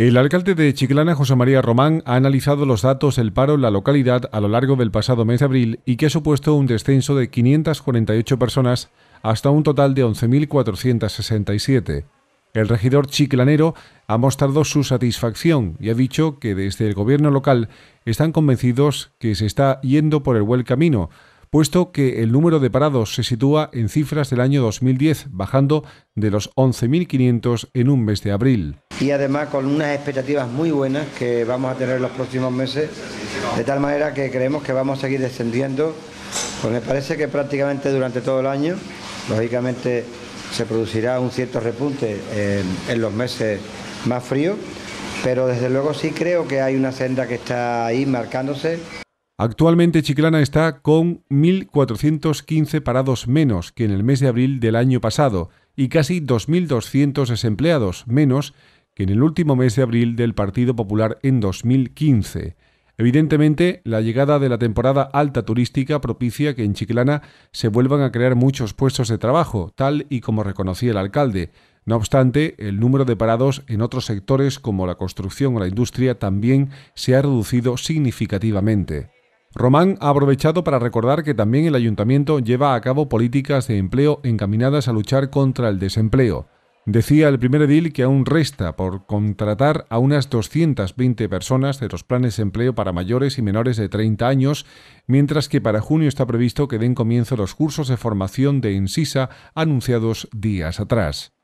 El alcalde de Chiclana, José María Román, ha analizado los datos del paro en la localidad a lo largo del pasado mes de abril y que ha supuesto un descenso de 548 personas hasta un total de 11.467. El regidor chiclanero ha mostrado su satisfacción y ha dicho que desde el gobierno local están convencidos que se está yendo por el buen camino, puesto que el número de parados se sitúa en cifras del año 2010, bajando de los 11.500 en un mes de abril y además con unas expectativas muy buenas que vamos a tener los próximos meses, de tal manera que creemos que vamos a seguir descendiendo, pues me parece que prácticamente durante todo el año, lógicamente se producirá un cierto repunte en, en los meses más fríos, pero desde luego sí creo que hay una senda que está ahí marcándose. Actualmente Chiclana está con 1.415 parados menos que en el mes de abril del año pasado y casi 2.200 desempleados menos en el último mes de abril del Partido Popular en 2015. Evidentemente, la llegada de la temporada alta turística propicia que en Chiclana se vuelvan a crear muchos puestos de trabajo, tal y como reconocía el alcalde. No obstante, el número de parados en otros sectores como la construcción o la industria también se ha reducido significativamente. Román ha aprovechado para recordar que también el ayuntamiento lleva a cabo políticas de empleo encaminadas a luchar contra el desempleo. Decía el primer edil que aún resta por contratar a unas 220 personas de los planes de empleo para mayores y menores de 30 años, mientras que para junio está previsto que den comienzo los cursos de formación de INSISA anunciados días atrás.